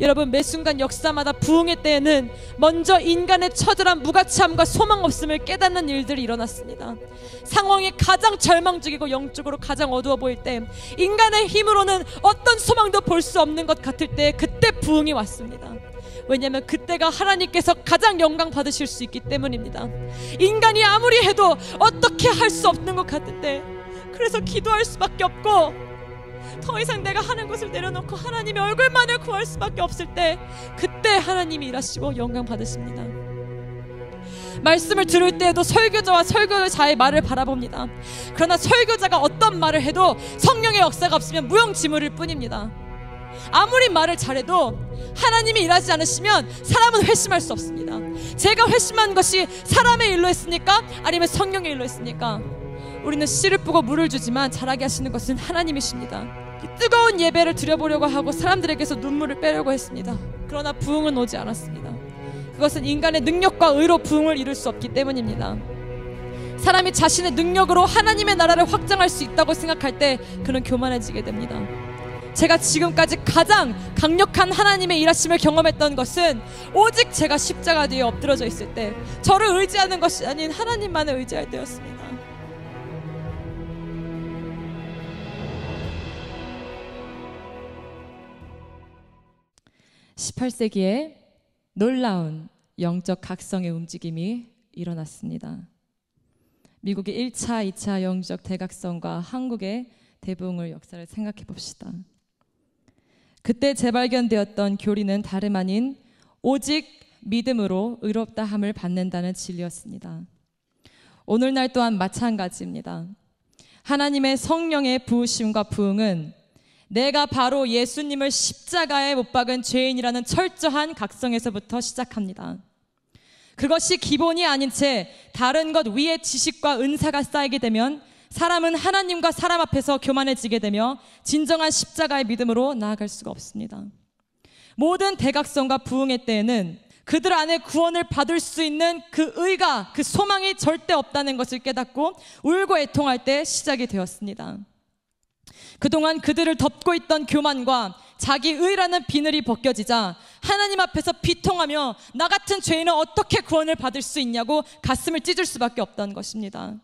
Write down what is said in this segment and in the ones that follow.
여러분 매 순간 역사마다 부흥의 때에는 먼저 인간의 처절한 무가치함과 소망 없음을 깨닫는 일들이 일어났습니다. 상황이 가장 절망적이고 영적으로 가장 어두워 보일 때 인간의 힘으로는 어떤 소망도 볼 수 없는 것 같을 때 그때 부흥이 왔습니다. 왜냐하면 그때가 하나님께서 가장 영광 받으실 수 있기 때문입니다. 인간이 아무리 해도 어떻게 할 수 없는 것 같을 때 그래서 기도할 수밖에 없고 더 이상 내가 하는 것을 내려놓고 하나님의 얼굴만을 구할 수밖에 없을 때 그때 하나님이 일하시고 영광 받으십니다. 말씀을 들을 때에도 설교자와 설교자의 말을 바라봅니다. 그러나 설교자가 어떤 말을 해도 성령의 역사가 없으면 무용지물일 뿐입니다. 아무리 말을 잘해도 하나님이 일하지 않으시면 사람은 회심할 수 없습니다. 제가 회심한 것이 사람의 일로 했습니까? 아니면 성령의 일로 했습니까? 우리는 씨를 뿌고 물을 주지만 자라게 하시는 것은 하나님이십니다. 뜨거운 예배를 드려보려고 하고 사람들에게서 눈물을 빼려고 했습니다. 그러나 부흥은 오지 않았습니다. 그것은 인간의 능력과 의로 부흥을 이룰 수 없기 때문입니다. 사람이 자신의 능력으로 하나님의 나라를 확장할 수 있다고 생각할 때 그는 교만해지게 됩니다. 제가 지금까지 가장 강력한 하나님의 일하심을 경험했던 것은 오직 제가 십자가 뒤에 엎드려져 있을 때 저를 의지하는 것이 아닌 하나님만을 의지할 때였습니다. 18세기에 놀라운 영적 각성의 움직임이 일어났습니다. 미국의 1차, 2차 영적 대각성과 한국의 대붕을 역사를 생각해 봅시다. 그때 재발견되었던 교리는 다름 아닌 오직 믿음으로 의롭다함을 받는다는 진리였습니다. 오늘날 또한 마찬가지입니다. 하나님의 성령의 부으심과 부흥은 내가 바로 예수님을 십자가에 못 박은 죄인이라는 철저한 각성에서부터 시작합니다. 그것이 기본이 아닌 채 다른 것 위에 지식과 은사가 쌓이게 되면 사람은 하나님과 사람 앞에서 교만해지게 되며 진정한 십자가의 믿음으로 나아갈 수가 없습니다. 모든 대각성과 부흥의 때에는 그들 안에 구원을 받을 수 있는 그 의가 그 소망이 절대 없다는 것을 깨닫고 울고 애통할 때 시작이 되었습니다. 그동안 그들을 덮고 있던 교만과 자기 의라는 비늘이 벗겨지자 하나님 앞에서 비통하며 나 같은 죄인은 어떻게 구원을 받을 수 있냐고 가슴을 찢을 수밖에 없던 것입니다.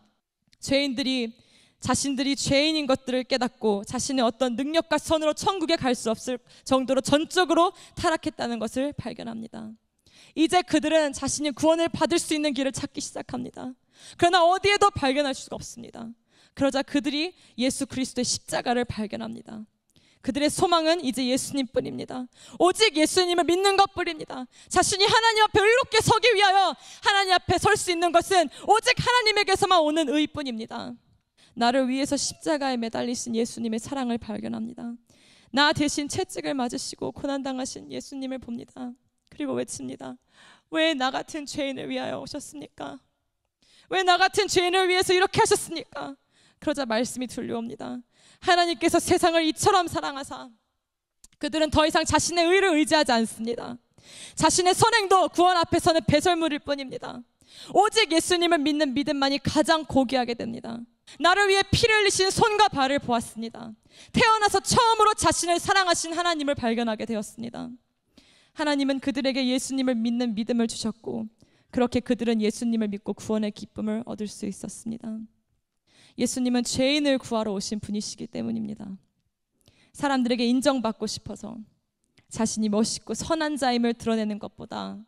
죄인들이 자신들이 죄인인 것들을 깨닫고 자신의 어떤 능력과 선으로 천국에 갈 수 없을 정도로 전적으로 타락했다는 것을 발견합니다. 이제 그들은 자신이 구원을 받을 수 있는 길을 찾기 시작합니다. 그러나 어디에도 발견할 수가 없습니다. 그러자 그들이 예수 그리스도의 십자가를 발견합니다. 그들의 소망은 이제 예수님뿐입니다. 오직 예수님을 믿는 것뿐입니다. 자신이 하나님 앞에 의롭게 서기 위하여 하나님 앞에 설 수 있는 것은 오직 하나님에게서만 오는 의뿐입니다. 나를 위해서 십자가에 매달리신 예수님의 사랑을 발견합니다. 나 대신 채찍을 맞으시고 고난당하신 예수님을 봅니다. 그리고 외칩니다. 왜 나 같은 죄인을 위하여 오셨습니까? 왜 나 같은 죄인을 위해서 이렇게 하셨습니까? 그러자 말씀이 들려옵니다. 하나님께서 세상을 이처럼 사랑하사 그들은 더 이상 자신의 의를 의지하지 않습니다. 자신의 선행도 구원 앞에서는 배설물일 뿐입니다. 오직 예수님을 믿는 믿음만이 가장 고귀하게 됩니다. 나를 위해 피를 흘리신 손과 발을 보았습니다. 태어나서 처음으로 자신을 사랑하신 하나님을 발견하게 되었습니다. 하나님은 그들에게 예수님을 믿는 믿음을 주셨고, 그렇게 그들은 예수님을 믿고 구원의 기쁨을 얻을 수 있었습니다. 예수님은 죄인을 구하러 오신 분이시기 때문입니다. 사람들에게 인정받고 싶어서 자신이 멋있고 선한 자임을 드러내는 것보다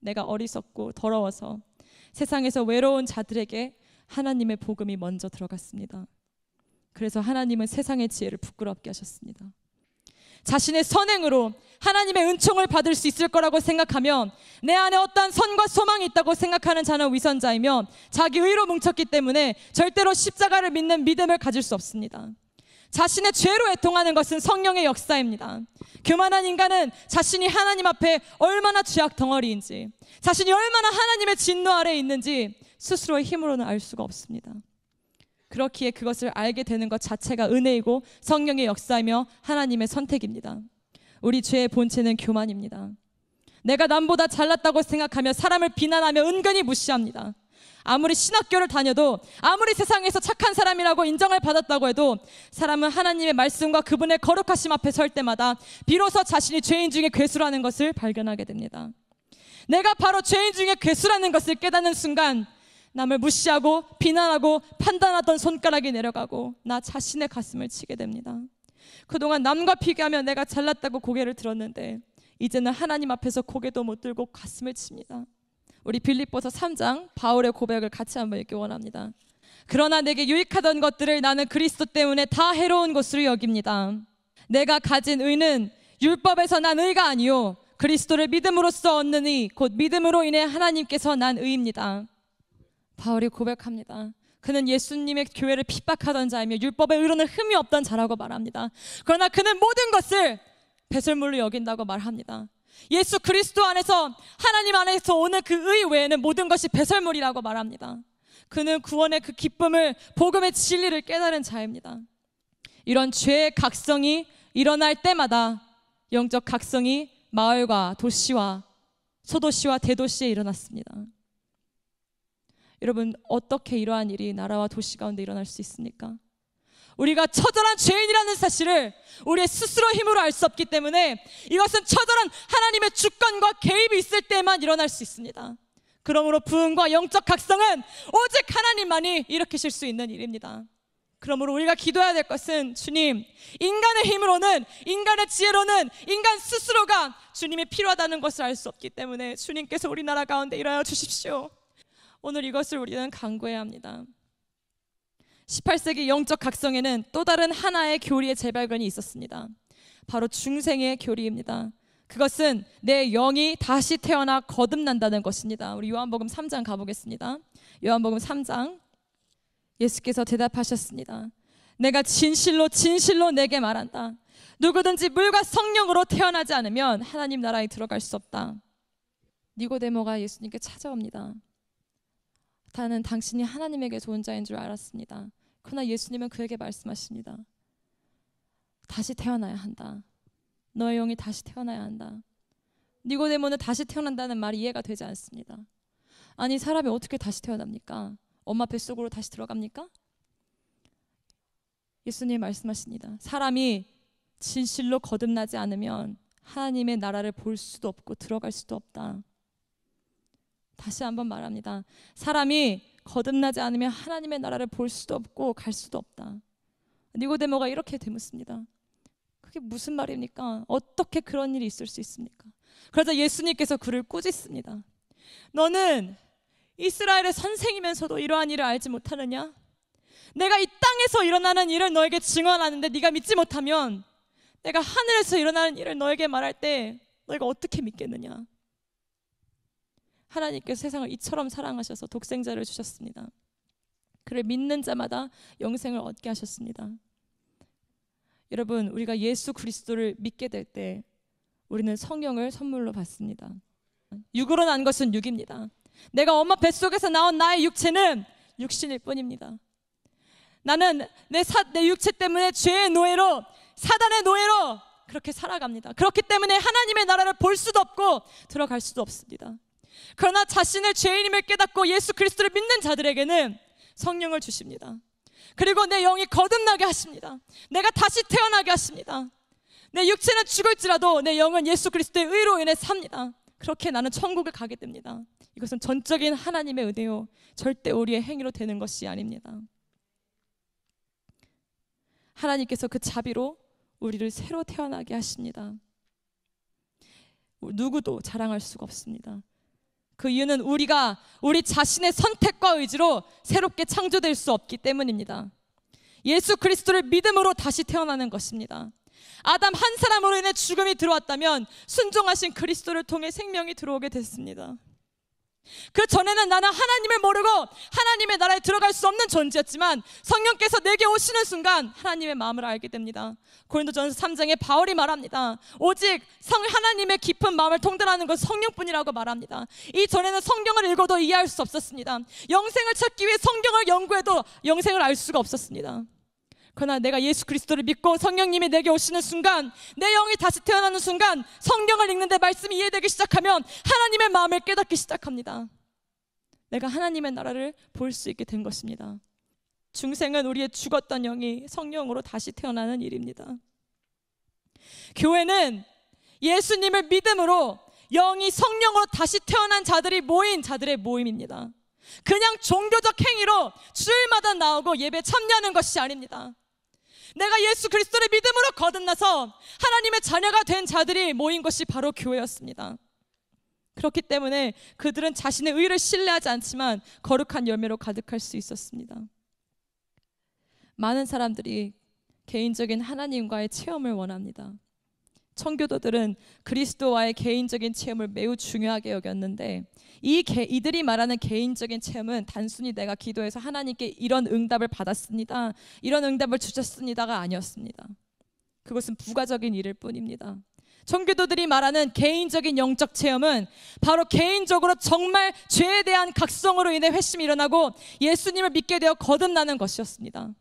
내가 어리석고 더러워서 세상에서 외로운 자들에게 하나님의 복음이 먼저 들어갔습니다. 그래서 하나님은 세상의 지혜를 부끄럽게 하셨습니다. 자신의 선행으로 하나님의 은총을 받을 수 있을 거라고 생각하면 내 안에 어떠한 선과 소망이 있다고 생각하는 자는 위선자이며 자기 의로 뭉쳤기 때문에 절대로 십자가를 믿는 믿음을 가질 수 없습니다. 자신의 죄로 애통하는 것은 성령의 역사입니다. 교만한 인간은 자신이 하나님 앞에 얼마나 죄악 덩어리인지, 자신이 얼마나 하나님의 진노 아래 에 있는지 스스로의 힘으로는 알 수가 없습니다. 그렇기에 그것을 알게 되는 것 자체가 은혜이고 성령의 역사이며 하나님의 선택입니다. 우리 죄의 본체는 교만입니다. 내가 남보다 잘났다고 생각하며 사람을 비난하며 은근히 무시합니다. 아무리 신학교를 다녀도 아무리 세상에서 착한 사람이라고 인정을 받았다고 해도 사람은 하나님의 말씀과 그분의 거룩하심 앞에 설 때마다 비로소 자신이 죄인 중에 괴수라는 것을 발견하게 됩니다. 내가 바로 죄인 중에 괴수라는 것을 깨닫는 순간 남을 무시하고 비난하고 판단하던 손가락이 내려가고 나 자신의 가슴을 치게 됩니다. 그동안 남과 비교하면 내가 잘났다고 고개를 들었는데 이제는 하나님 앞에서 고개도 못 들고 가슴을 칩니다. 우리 빌립보서 3장 바울의 고백을 같이 한번 읽기 원합니다. 그러나 내게 유익하던 것들을 나는 그리스도 때문에 다 해로운 것으로 여깁니다. 내가 가진 의는 율법에서 난 의가 아니요 그리스도를 믿음으로써 얻는 의곧 믿음으로 인해 하나님께서 난 의입니다. 바울이 고백합니다. 그는 예수님의 교회를 핍박하던 자이며 율법의 의로는 흠이 없던 자라고 말합니다. 그러나 그는 모든 것을 배설물로 여긴다고 말합니다. 예수 그리스도 안에서 하나님 안에서 오는 그 의 외에는 모든 것이 배설물이라고 말합니다. 그는 구원의 그 기쁨을 복음의 진리를 깨달은 자입니다. 이런 죄의 각성이 일어날 때마다 영적 각성이 마을과 도시와 소도시와 대도시에 일어났습니다. 여러분 어떻게 이러한 일이 나라와 도시 가운데 일어날 수 있습니까? 우리가 처절한 죄인이라는 사실을 우리의 스스로 힘으로 알 수 없기 때문에 이것은 처절한 하나님의 주권과 개입이 있을 때만 일어날 수 있습니다. 그러므로 부흥과 영적 각성은 오직 하나님만이 일으키실 수 있는 일입니다. 그러므로 우리가 기도해야 될 것은 주님, 인간의 힘으로는, 인간의 지혜로는, 인간 스스로가 주님이 필요하다는 것을 알 수 없기 때문에 주님께서 우리나라 가운데 일하여 주십시오. 오늘 이것을 우리는 강구해야 합니다. 18세기 영적 각성에는 또 다른 하나의 교리의 재발견이 있었습니다. 바로 중생의 교리입니다. 그것은 내 영이 다시 태어나 거듭난다는 것입니다. 우리 요한복음 3장 가보겠습니다. 요한복음 3장 예수께서 대답하셨습니다. 내가 진실로 진실로 내게 말한다. 누구든지 물과 성령으로 태어나지 않으면 하나님 나라에 들어갈 수 없다. 니고데모가 예수님께 찾아옵니다. 다는 당신이 하나님에게 좋은 자인 줄 알았습니다. 그러나 예수님은 그에게 말씀하십니다. 다시 태어나야 한다. 너의 영이 다시 태어나야 한다. 니고데모는 다시 태어난다는 말이 이해가 되지 않습니다. 아니 사람이 어떻게 다시 태어납니까? 엄마 뱃속으로 다시 들어갑니까? 예수님 말씀하십니다. 사람이 진실로 거듭나지 않으면 하나님의 나라를 볼 수도 없고 들어갈 수도 없다. 다시 한번 말합니다. 사람이 거듭나지 않으면 하나님의 나라를 볼 수도 없고 갈 수도 없다. 니고데모가 이렇게 되묻습니다. 그게 무슨 말입니까? 어떻게 그런 일이 있을 수 있습니까? 그러자 예수님께서 그를 꾸짖습니다. 너는 이스라엘의 선생이면서도 이러한 일을 알지 못하느냐? 내가 이 땅에서 일어나는 일을 너에게 증언하는데 네가 믿지 못하면 내가 하늘에서 일어나는 일을 너에게 말할 때 너희가 어떻게 믿겠느냐? 하나님께서 세상을 이처럼 사랑하셔서 독생자를 주셨습니다. 그를 믿는 자마다 영생을 얻게 하셨습니다. 여러분, 우리가 예수 그리스도를 믿게 될 때 우리는 성령을 선물로 받습니다. 육으로 난 것은 육입니다. 내가 엄마 뱃속에서 나온 나의 육체는 육신일 뿐입니다. 나는 내, 사, 내 육체 때문에 죄의 노예로 사단의 노예로 그렇게 살아갑니다. 그렇기 때문에 하나님의 나라를 볼 수도 없고 들어갈 수도 없습니다. 그러나 자신을 죄인임을 깨닫고 예수 그리스도를 믿는 자들에게는 성령을 주십니다. 그리고 내 영이 거듭나게 하십니다. 내가 다시 태어나게 하십니다. 내 육체는 죽을지라도 내 영은 예수 그리스도의 의로 인해 삽니다. 그렇게 나는 천국을 가게 됩니다. 이것은 전적인 하나님의 은혜요. 절대 우리의 행위로 되는 것이 아닙니다. 하나님께서 그 자비로 우리를 새로 태어나게 하십니다. 누구도 자랑할 수가 없습니다. 그 이유는 우리가 우리 자신의 선택과 의지로 새롭게 창조될 수 없기 때문입니다. 예수 그리스도를 믿음으로 다시 태어나는 것입니다. 아담 한 사람으로 인해 죽음이 들어왔다면 순종하신 그리스도를 통해 생명이 들어오게 됐습니다. 그 전에는 나는 하나님을 모르고 하나님의 나라에 들어갈 수 없는 존재였지만 성령께서 내게 오시는 순간 하나님의 마음을 알게 됩니다. 고린도전서 3장에 바울이 말합니다. 오직 성 하나님의 깊은 마음을 통달하는 건 성령뿐이라고 말합니다. 이 전에는 성경을 읽어도 이해할 수 없었습니다. 영생을 찾기 위해 성경을 연구해도 영생을 알 수가 없었습니다. 그러나 내가 예수 그리스도를 믿고 성령님이 내게 오시는 순간 내 영이 다시 태어나는 순간 성경을 읽는데 말씀이 이해되기 시작하면 하나님의 마음을 깨닫기 시작합니다. 내가 하나님의 나라를 볼 수 있게 된 것입니다. 중생은 우리의 죽었던 영이 성령으로 다시 태어나는 일입니다. 교회는 예수님을 믿음으로 영이 성령으로 다시 태어난 자들이 모인 자들의 모임입니다. 그냥 종교적 행위로 주일마다 나오고 예배 참여하는 것이 아닙니다. 내가 예수 그리스도를 믿음으로 거듭나서 하나님의 자녀가 된 자들이 모인 것이 바로 교회였습니다. 그렇기 때문에 그들은 자신의 의를 신뢰하지 않지만 거룩한 열매로 가득할 수 있었습니다. 많은 사람들이 개인적인 하나님과의 체험을 원합니다. 청교도들은 그리스도와의 개인적인 체험을 매우 중요하게 여겼는데 이 개, 이들이 말하는 개인적인 체험은 단순히 내가 기도해서 하나님께 이런 응답을 받았습니다. 이런 응답을 주셨습니다가 아니었습니다. 그것은 부가적인 일일 뿐입니다. 청교도들이 말하는 개인적인 영적 체험은 바로 개인적으로 정말 죄에 대한 각성으로 인해 회심이 일어나고 예수님을 믿게 되어 거듭나는 것이었습니다.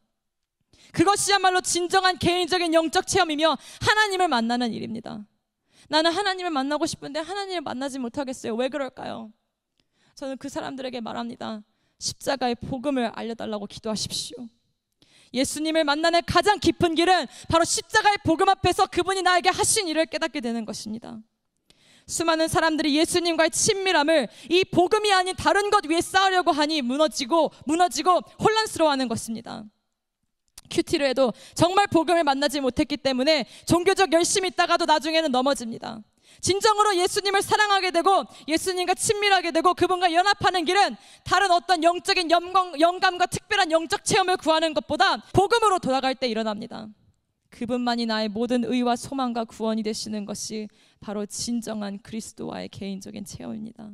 그것이야말로 진정한 개인적인 영적 체험이며 하나님을 만나는 일입니다. 나는 하나님을 만나고 싶은데 하나님을 만나지 못하겠어요. 왜 그럴까요? 저는 그 사람들에게 말합니다. 십자가의 복음을 알려달라고 기도하십시오. 예수님을 만나는 가장 깊은 길은 바로 십자가의 복음 앞에서 그분이 나에게 하신 일을 깨닫게 되는 것입니다. 수많은 사람들이 예수님과의 친밀함을 이 복음이 아닌 다른 것 위에 쌓으려고 하니 무너지고 무너지고 혼란스러워하는 것입니다. 큐티를 해도 정말 복음을 만나지 못했기 때문에 종교적 열심이 있다가도 나중에는 넘어집니다. 진정으로 예수님을 사랑하게 되고 예수님과 친밀하게 되고 그분과 연합하는 길은 다른 어떤 영적인 영광, 영감과 특별한 영적 체험을 구하는 것보다 복음으로 돌아갈 때 일어납니다. 그분만이 나의 모든 의와 소망과 구원이 되시는 것이 바로 진정한 그리스도와의 개인적인 체험입니다.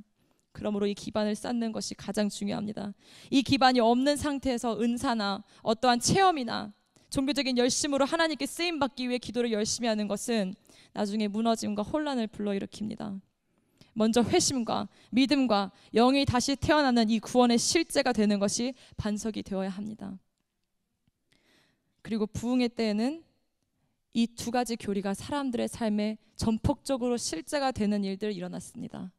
그러므로 이 기반을 쌓는 것이 가장 중요합니다. 이 기반이 없는 상태에서 은사나 어떠한 체험이나 종교적인 열심으로 하나님께 쓰임 받기 위해 기도를 열심히 하는 것은 나중에 무너짐과 혼란을 불러일으킵니다. 먼저 회심과 믿음과 영이 다시 태어나는 이 구원의 실제가 되는 것이 반석이 되어야 합니다. 그리고 부흥의 때에는 이 두 가지 교리가 사람들의 삶에 전폭적으로 실제가 되는 일들이 일어났습니다.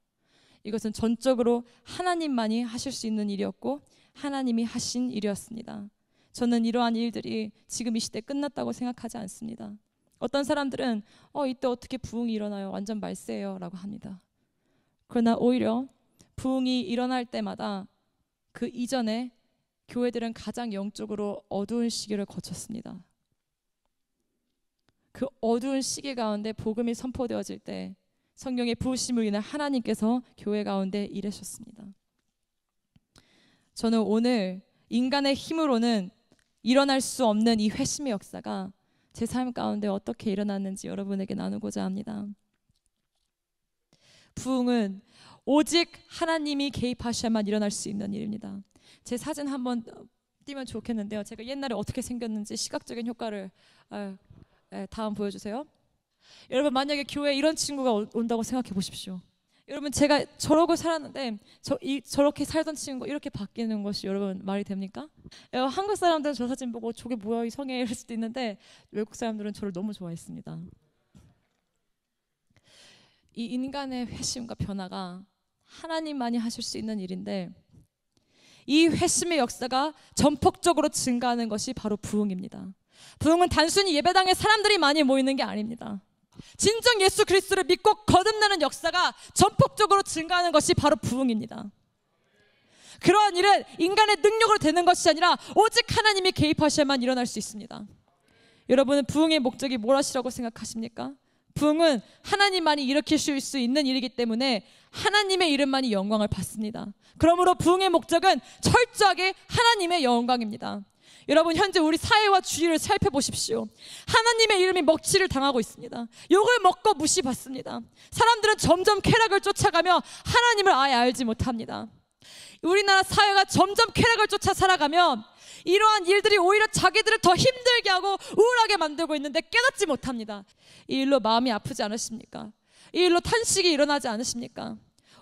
이것은 전적으로 하나님만이 하실 수 있는 일이었고 하나님이 하신 일이었습니다. 저는 이러한 일들이 지금 이 시대 끝났다고 생각하지 않습니다. 어떤 사람들은 어 이때 어떻게 부흥이 일어나요? 완전 말세예요라고 합니다. 그러나 오히려 부흥이 일어날 때마다 그 이전에 교회들은 가장 영적으로 어두운 시기를 거쳤습니다. 그 어두운 시기 가운데 복음이 선포되어질 때 성령의 부으심으로 인해 하나님께서 교회 가운데 일하셨습니다. 저는 오늘 인간의 힘으로는 일어날 수 없는 이 회심의 역사가 제 삶 가운데 어떻게 일어났는지 여러분에게 나누고자 합니다. 부흥은 오직 하나님이 개입하셔야만 일어날 수 있는 일입니다. 제 사진 한번 띄면 좋겠는데요. 제가 옛날에 어떻게 생겼는지 시각적인 효과를 아, 예, 다음 보여주세요. 여러분 만약에 교회에 이런 친구가 온다고 생각해 보십시오. 여러분 제가 저러고 살았는데 저, 이, 저렇게 살던 친구 이렇게 바뀌는 것이 여러분 말이 됩니까? 예, 한국 사람들은 저 사진 보고 저게 뭐야 이 성에 이럴 수도 있는데 외국 사람들은 저를 너무 좋아했습니다. 이 인간의 회심과 변화가 하나님만이 하실 수 있는 일인데 이 회심의 역사가 전폭적으로 증가하는 것이 바로 부흥입니다. 부흥은 단순히 예배당에 사람들이 많이 모이는 게 아닙니다. 진정 예수 그리스도를 믿고 거듭나는 역사가 전폭적으로 증가하는 것이 바로 부흥입니다. 그러한 일은 인간의 능력으로 되는 것이 아니라 오직 하나님이 개입하셔야만 일어날 수 있습니다. 여러분은 부흥의 목적이 무엇이라고 생각하십니까? 부흥은 하나님만이 일으킬 수 있는 일이기 때문에 하나님의 이름만이 영광을 받습니다. 그러므로 부흥의 목적은 철저하게 하나님의 영광입니다. 여러분 현재 우리 사회와 주위를 살펴보십시오. 하나님의 이름이 먹칠을 당하고 있습니다. 욕을 먹고 무시받습니다. 사람들은 점점 쾌락을 쫓아가며 하나님을 아예 알지 못합니다. 우리나라 사회가 점점 쾌락을 쫓아 살아가며 이러한 일들이 오히려 자기들을 더 힘들게 하고 우울하게 만들고 있는데 깨닫지 못합니다. 이 일로 마음이 아프지 않으십니까? 이 일로 탄식이 일어나지 않으십니까?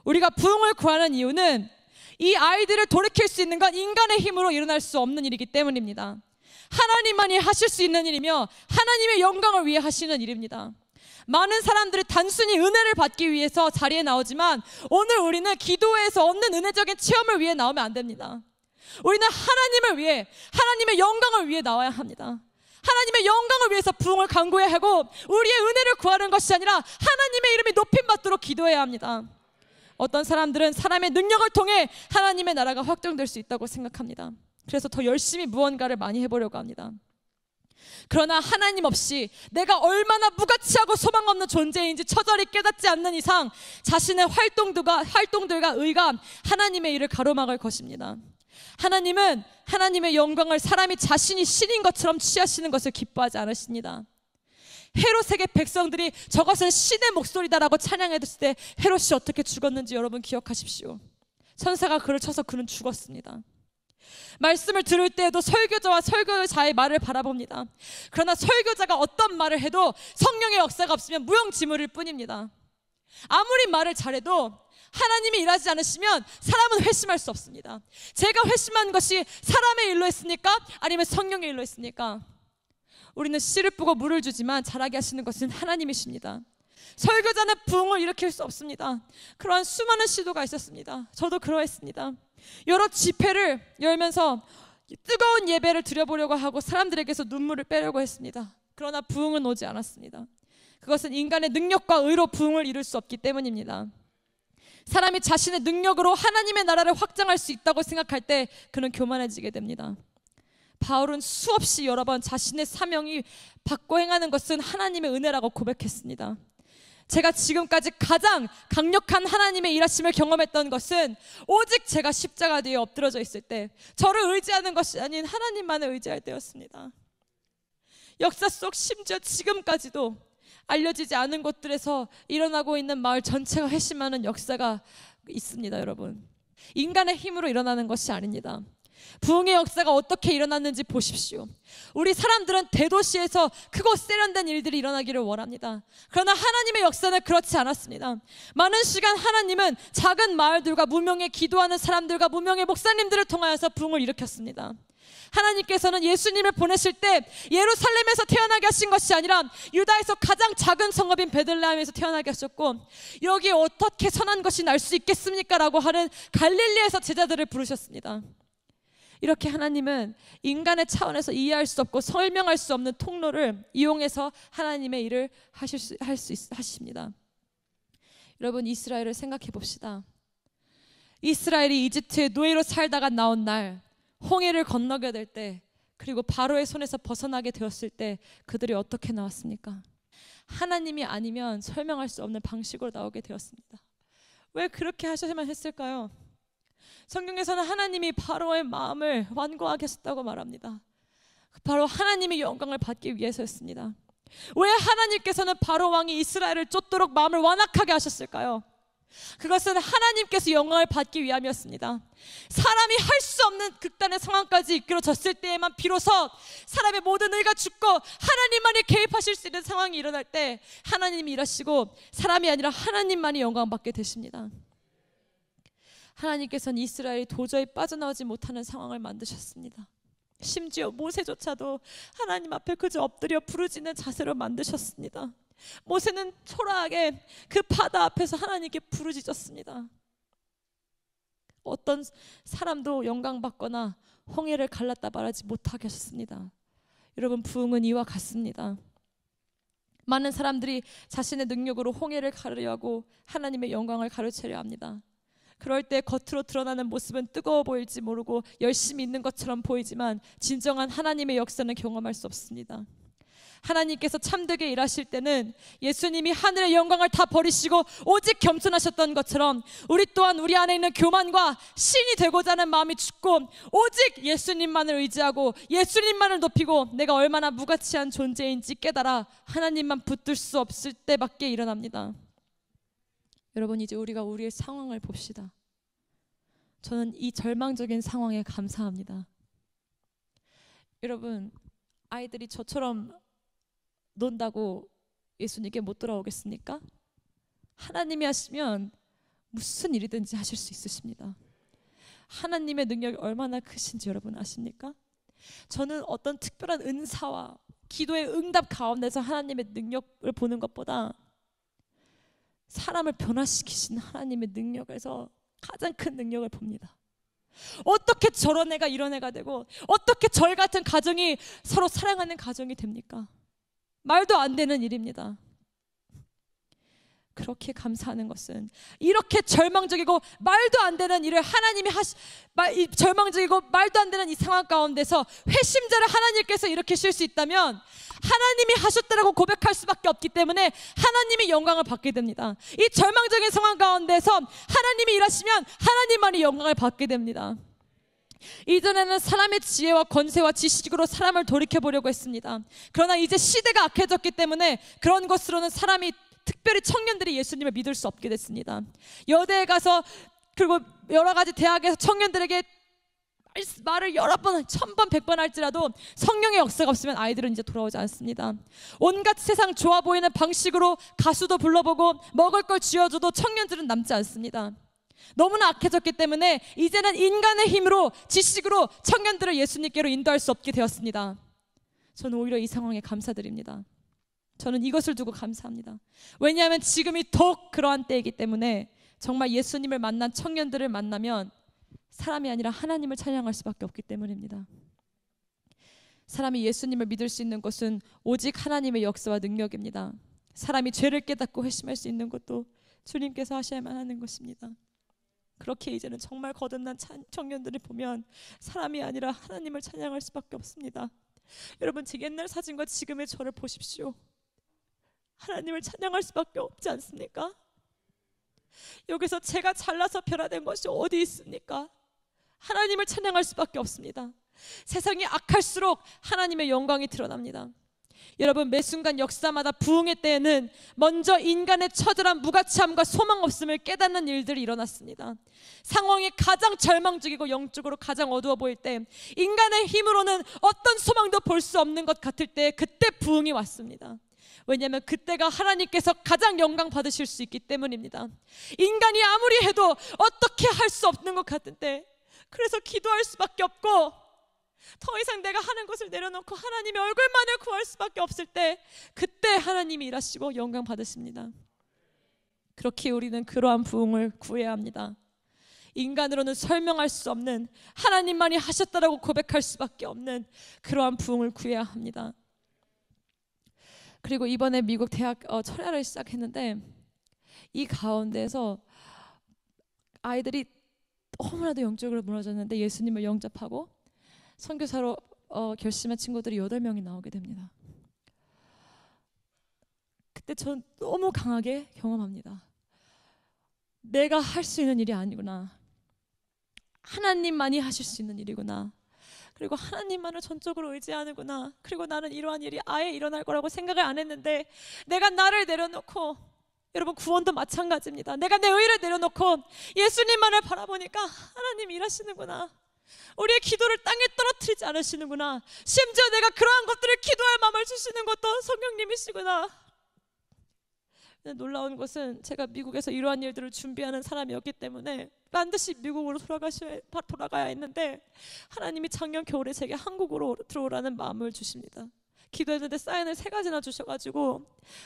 우리가 부흥을 구하는 이유는 이 아이들을 돌이킬 수 있는 건 인간의 힘으로 일어날 수 없는 일이기 때문입니다. 하나님만이 하실 수 있는 일이며 하나님의 영광을 위해 하시는 일입니다. 많은 사람들이 단순히 은혜를 받기 위해서 자리에 나오지만 오늘 우리는 기도에서 얻는 은혜적인 체험을 위해 나오면 안 됩니다. 우리는 하나님을 위해 하나님의 영광을 위해 나와야 합니다. 하나님의 영광을 위해서 부흥을 강구해야 하고 우리의 은혜를 구하는 것이 아니라 하나님의 이름이 높임 받도록 기도해야 합니다. 어떤 사람들은 사람의 능력을 통해 하나님의 나라가 확정될 수 있다고 생각합니다. 그래서 더 열심히 무언가를 많이 해보려고 합니다. 그러나 하나님 없이 내가 얼마나 무가치하고 소망 없는 존재인지 처절히 깨닫지 않는 이상 자신의 활동들과, 활동들과 의가 하나님의 일을 가로막을 것입니다. 하나님은 하나님의 영광을 사람이 자신이 신인 것처럼 취하시는 것을 기뻐하지 않으십니다. 헤롯에게 백성들이 저것은 신의 목소리다라고 찬양했을 때 헤롯이 어떻게 죽었는지 여러분 기억하십시오. 천사가 그를 쳐서 그는 죽었습니다. 말씀을 들을 때에도 설교자와 설교자의 말을 바라봅니다. 그러나 설교자가 어떤 말을 해도 성령의 역사가 없으면 무용지물일 뿐입니다. 아무리 말을 잘해도 하나님이 일하지 않으시면 사람은 회심할 수 없습니다. 제가 회심한 것이 사람의 일로 했습니까? 아니면 성령의 일로 했습니까? 우리는 씨를 뿌고 물을 주지만 자라게 하시는 것은 하나님이십니다. 설교자는 붕을 일으킬 수 없습니다. 그러한 수많은 시도가 있었습니다. 저도 그러했습니다. 여러 집회를 열면서 뜨거운 예배를 드려보려고 하고 사람들에게서 눈물을 빼려고 했습니다. 그러나 부흥은 오지 않았습니다. 그것은 인간의 능력과 의로 부흥을 이룰 수 없기 때문입니다. 사람이 자신의 능력으로 하나님의 나라를 확장할 수 있다고 생각할 때 그는 교만해지게 됩니다. 바울은 수없이 여러 번 자신의 사명이 받고 행하는 것은 하나님의 은혜라고 고백했습니다. 제가 지금까지 가장 강력한 하나님의 일하심을 경험했던 것은 오직 제가 십자가 뒤에 엎드려져 있을 때 저를 의지하는 것이 아닌 하나님만을 의지할 때였습니다. 역사 속 심지어 지금까지도 알려지지 않은 곳들에서 일어나고 있는 마을 전체가 회심하는 역사가 있습니다, 여러분. 인간의 힘으로 일어나는 것이 아닙니다. 부흥의 역사가 어떻게 일어났는지 보십시오. 우리 사람들은 대도시에서 크고 세련된 일들이 일어나기를 원합니다. 그러나 하나님의 역사는 그렇지 않았습니다. 많은 시간 하나님은 작은 마을들과 무명의 기도하는 사람들과 무명의 목사님들을 통하여서 부흥을 일으켰습니다. 하나님께서는 예수님을 보내실 때 예루살렘에서 태어나게 하신 것이 아니라 유다에서 가장 작은 성읍인 베들레헴에서 태어나게 하셨고 여기 어떻게 선한 것이 날 수 있겠습니까라고 하는 갈릴리에서 제자들을 부르셨습니다. 이렇게 하나님은 인간의 차원에서 이해할 수 없고 설명할 수 없는 통로를 이용해서 하나님의 일을 하실 수, 할 수, 하십니다. 여러분 이스라엘을 생각해 봅시다. 이스라엘이 이집트의 노예로 살다가 나온 날, 홍해를 건너게 될 때, 그리고 바로의 손에서 벗어나게 되었을 때 그들이 어떻게 나왔습니까? 하나님이 아니면 설명할 수 없는 방식으로 나오게 되었습니다. 왜 그렇게 하셔야만 했을까요? 성경에서는 하나님이 바로의 마음을 완고하게 했다고 말합니다. 바로 하나님의 영광을 받기 위해서였습니다. 왜 하나님께서는 바로 왕이 이스라엘을 쫓도록 마음을 완악하게 하셨을까요? 그것은 하나님께서 영광을 받기 위함이었습니다. 사람이 할 수 없는 극단의 상황까지 이끌어졌을 때에만 비로소 사람의 모든 의가 죽고 하나님만이 개입하실 수 있는 상황이 일어날 때 하나님이 일하시고 사람이 아니라 하나님만이 영광 받게 되십니다. 하나님께서는 이스라엘이 도저히 빠져나오지 못하는 상황을 만드셨습니다. 심지어 모세조차도 하나님 앞에 그저 엎드려 부르짖는 자세로 만드셨습니다. 모세는 초라하게 그 바다 앞에서 하나님께 부르짖었습니다. 어떤 사람도 영광 받거나 홍해를 갈랐다 말하지 못하게 습니다 여러분 부흥은 이와 같습니다. 많은 사람들이 자신의 능력으로 홍해를 가르려 고 하나님의 영광을 가르치려 합니다. 그럴 때 겉으로 드러나는 모습은 뜨거워 보일지 모르고 열심히 있는 것처럼 보이지만 진정한 하나님의 역사는 경험할 수 없습니다. 하나님께서 참되게 일하실 때는 예수님이 하늘의 영광을 다 버리시고 오직 겸손하셨던 것처럼 우리 또한 우리 안에 있는 교만과 신이 되고자 하는 마음이 죽고 오직 예수님만을 의지하고 예수님만을 높이고 내가 얼마나 무가치한 존재인지 깨달아 하나님만 붙들 수 없을 때밖에 일어납니다. 여러분 이제 우리가 우리의 상황을 봅시다. 저는 이 절망적인 상황에 감사합니다. 여러분 아이들이 저처럼 논다고 예수님께 못 돌아오겠습니까? 하나님이 하시면 무슨 일이든지 하실 수 있으십니다. 하나님의 능력이 얼마나 크신지 여러분 아십니까? 저는 어떤 특별한 은사와 기도의 응답 가운데서 하나님의 능력을 보는 것보다 사람을 변화시키신 하나님의 능력에서 가장 큰 능력을 봅니다. 어떻게 저런 애가 이런 애가 되고 어떻게 절 같은 가정이 서로 사랑하는 가정이 됩니까? 말도 안 되는 일입니다. 그렇게 감사하는 것은 이렇게 절망적이고 말도 안 되는 일을 하나님이 하시 말, 이 절망적이고 말도 안 되는 이 상황 가운데서 회심자를 하나님께서 이렇게 실 수 있다면 하나님이 하셨다라고 고백할 수밖에 없기 때문에 하나님이 영광을 받게 됩니다. 이 절망적인 상황 가운데서 하나님이 일하시면 하나님만이 영광을 받게 됩니다. 이전에는 사람의 지혜와 권세와 지식으로 사람을 돌이켜 보려고 했습니다. 그러나 이제 시대가 악해졌기 때문에 그런 것으로는 사람이 특별히 청년들이 예수님을 믿을 수 없게 됐습니다. 여대에 가서 그리고 여러 가지 대학에서 청년들에게 말을 여러 번, 천 번, 백번 할지라도 성령의 역사가 없으면 아이들은 이제 돌아오지 않습니다. 온갖 세상 좋아 보이는 방식으로 가수도 불러보고 먹을 걸 쥐어줘도 청년들은 남지 않습니다. 너무나 악해졌기 때문에 이제는 인간의 힘으로 지식으로 청년들을 예수님께로 인도할 수 없게 되었습니다. 저는 오히려 이 상황에 감사드립니다. 저는 이것을 두고 감사합니다. 왜냐하면 지금이 더욱 그러한 때이기 때문에 정말 예수님을 만난 청년들을 만나면 사람이 아니라 하나님을 찬양할 수밖에 없기 때문입니다. 사람이 예수님을 믿을 수 있는 것은 오직 하나님의 역사와 능력입니다. 사람이 죄를 깨닫고 회심할 수 있는 것도 주님께서 하셔야만 하는 것입니다. 그렇게 이제는 정말 거듭난 청년들을 보면 사람이 아니라 하나님을 찬양할 수밖에 없습니다. 여러분 제 옛날 사진과 지금의 저를 보십시오. 하나님을 찬양할 수밖에 없지 않습니까? 여기서 제가 잘라서 변화된 것이 어디 있습니까? 하나님을 찬양할 수밖에 없습니다. 세상이 악할수록 하나님의 영광이 드러납니다. 여러분 매 순간 역사마다 부흥의 때에는 먼저 인간의 처절한 무가치함과 소망 없음을 깨닫는 일들이 일어났습니다. 상황이 가장 절망적이고 영적으로 가장 어두워 보일 때 인간의 힘으로는 어떤 소망도 볼 수 없는 것 같을 때 그때 부흥이 왔습니다. 왜냐하면 그때가 하나님께서 가장 영광 받으실 수 있기 때문입니다. 인간이 아무리 해도 어떻게 할 수 없는 것 같은데 그래서 기도할 수밖에 없고 더 이상 내가 하는 것을 내려놓고 하나님의 얼굴만을 구할 수밖에 없을 때 그때 하나님이 일하시고 영광 받으십니다. 그렇게 우리는 그러한 부흥을 구해야 합니다. 인간으로는 설명할 수 없는 하나님만이 하셨다라고 고백할 수밖에 없는 그러한 부흥을 구해야 합니다. 그리고 이번에 미국 대학 어, 철야를 시작했는데 이 가운데서 아이들이 너무나도 영적으로 무너졌는데 예수님을 영접하고 선교사로 어, 결심한 친구들이 여덟 명이 나오게 됩니다. 그때 저는 너무 강하게 경험합니다. 내가 할 수 있는 일이 아니구나. 하나님만이 하실 수 있는 일이구나. 그리고 하나님만을 전적으로 의지하는구나. 그리고 나는 이러한 일이 아예 일어날 거라고 생각을 안 했는데 내가 나를 내려놓고 여러분 구원도 마찬가지입니다. 내가 내 의를 내려놓고 예수님만을 바라보니까 하나님 일하시는구나. 우리의 기도를 땅에 떨어뜨리지 않으시는구나. 심지어 내가 그러한 것들을 기도할 마음을 주시는 것도 성령님이시구나. 네, 놀라운 것은 제가 미국에서 이러한 일들을 준비하는 사람이었기 때문에 반드시 미국으로 돌아가셔야, 돌아가야 했는데 하나님이 작년 겨울에 제게 한국으로 들어오라는 마음을 주십니다. 기도했는데 사인을 세 가지나 주셔가지고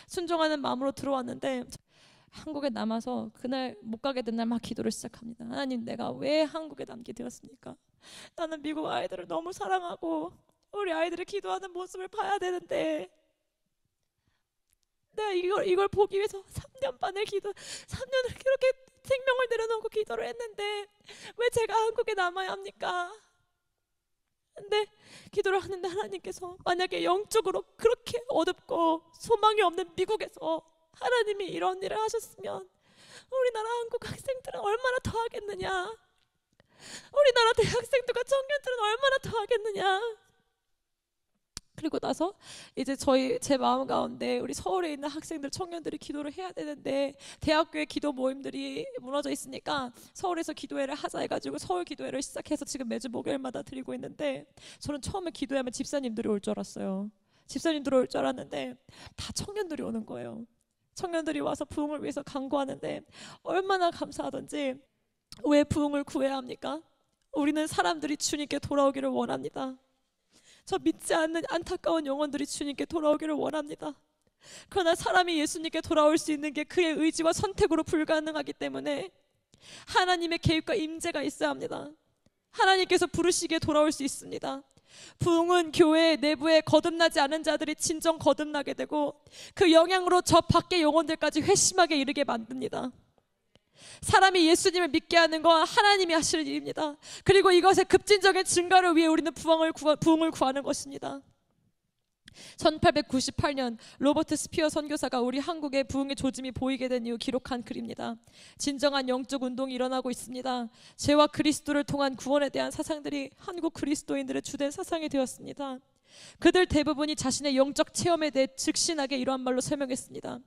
순종하는 마음으로 들어왔는데 한국에 남아서 그날 못 가게 된 날 막 기도를 시작합니다. 하나님 내가 왜 한국에 남게 되었습니까? 나는 미국 아이들을 너무 사랑하고 우리 아이들을 기도하는 모습을 봐야 되는데 내가 네, 이걸 이걸 보기 위해서 3년 반을 기도 3년을 그렇게 생명을 내려놓고 기도를 했는데 왜 제가 한국에 남아야 합니까? 근데 기도를 하는데 하나님께서 만약에 영적으로 그렇게 어둡고 소망이 없는 미국에서 하나님이 이런 일을 하셨으면 우리나라 한국 학생들은 얼마나 더 하겠느냐? 우리나라 대학생들과 청년들은 얼마나 더 하겠느냐? 그리고 나서 이제 저희 제 마음 가운데 우리 서울에 있는 학생들 청년들이 기도를 해야 되는데 대학교의 기도 모임들이 무너져 있으니까 서울에서 기도회를 하자 해가지고 서울 기도회를 시작해서 지금 매주 목요일마다 드리고 있는데 저는 처음에 기도하면 집사님들이 올 줄 알았어요. 집사님들이 올줄 알았는데 다 청년들이 오는 거예요. 청년들이 와서 부흥을 위해서 간구하는데 얼마나 감사하던지 왜 부흥을 구해야 합니까? 우리는 사람들이 주님께 돌아오기를 원합니다. 저 믿지 않는 안타까운 영혼들이 주님께 돌아오기를 원합니다. 그러나 사람이 예수님께 돌아올 수 있는 게 그의 의지와 선택으로 불가능하기 때문에 하나님의 계획과 임재가 있어야 합니다. 하나님께서 부르시기에 돌아올 수 있습니다. 부흥은 교회 내부에 거듭나지 않은 자들이 진정 거듭나게 되고 그 영향으로 저 밖의 영혼들까지 회심하게 이르게 만듭니다. 사람이 예수님을 믿게 하는 건 하나님이 하시는 일입니다. 그리고 이것의 급진적인 증가를 위해 우리는 부흥을, 구하, 부흥을 구하는 것입니다. 1898년 로버트 스피어 선교사가 우리 한국의 부흥의 조짐이 보이게 된 이후 기록한 글입니다. 진정한 영적 운동이 일어나고 있습니다. 죄와 그리스도를 통한 구원에 대한 사상들이 한국 그리스도인들의 주된 사상이 되었습니다. 그들 대부분이 자신의 영적 체험에 대해 즉신하게 이러한 말로 설명했습니다.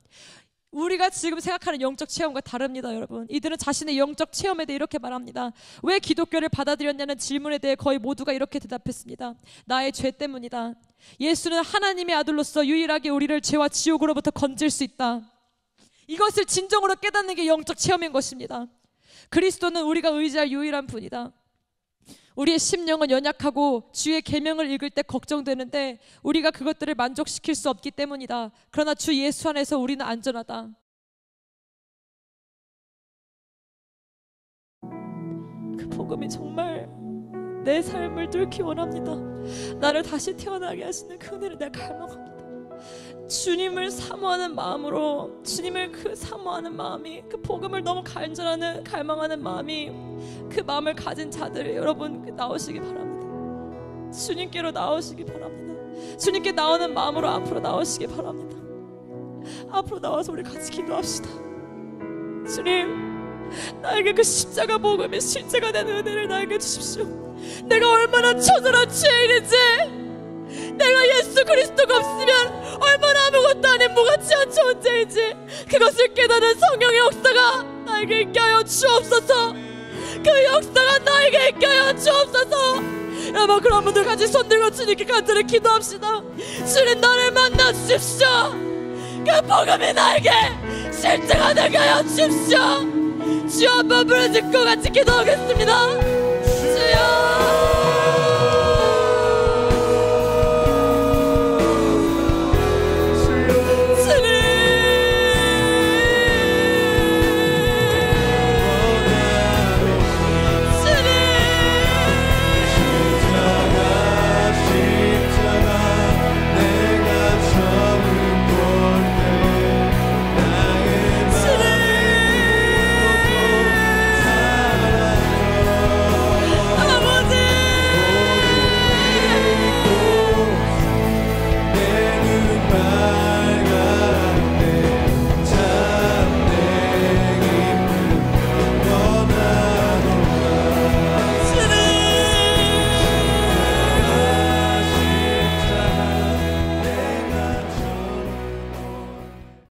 우리가 지금 생각하는 영적 체험과 다릅니다, 여러분. 이들은 자신의 영적 체험에 대해 이렇게 말합니다. 왜 기독교를 받아들였냐는 질문에 대해 거의 모두가 이렇게 대답했습니다. 나의 죄 때문이다. 예수는 하나님의 아들로서 유일하게 우리를 죄와 지옥으로부터 건질 수 있다. 이것을 진정으로 깨닫는 게 영적 체험인 것입니다. 그리스도는 우리가 의지할 유일한 분이다. 우리의 심령은 연약하고 주의 계명을 읽을 때 걱정되는데 우리가 그것들을 만족시킬 수 없기 때문이다. 그러나 주 예수 안에서 우리는 안전하다. 그 복음이 정말 내 삶을 뚫기 원합니다. 나를 다시 태어나게 하시는 그 은혜를 내가 갈망합니다. 주님을 사모하는 마음으로 주님을 그 사모하는 마음이 그 복음을 너무 간절하는 갈망하는 마음이 그 마음을 가진 자들 여러분 그 나오시기 바랍니다. 주님께로 나오시기 바랍니다. 주님께 나오는 마음으로 앞으로 나오시기 바랍니다. 앞으로 나와서 우리 같이 기도합시다. 주님, 나에게 그 십자가 복음이 실제가 되는 은혜를 나에게 주십시오. 내가 얼마나 처절한 죄인인지. 내가 예수 그리스도가 없으면 얼마나 아무것도 아닌 무가치한 존재인지 그것을 깨닫는 성령의 역사가 나에게 있게 하여 주옵소서 그 역사가 나에게 있게 하여 주옵소서 여러분 그런 분들 같이 손 들고 주님께 간절히 기도합시다 주님 나를 만나 주십시오 그 복음이 나에게 실제가 되게 하여 주십시오 주여 한번 부르짖고 같이 기도하겠습니다 주여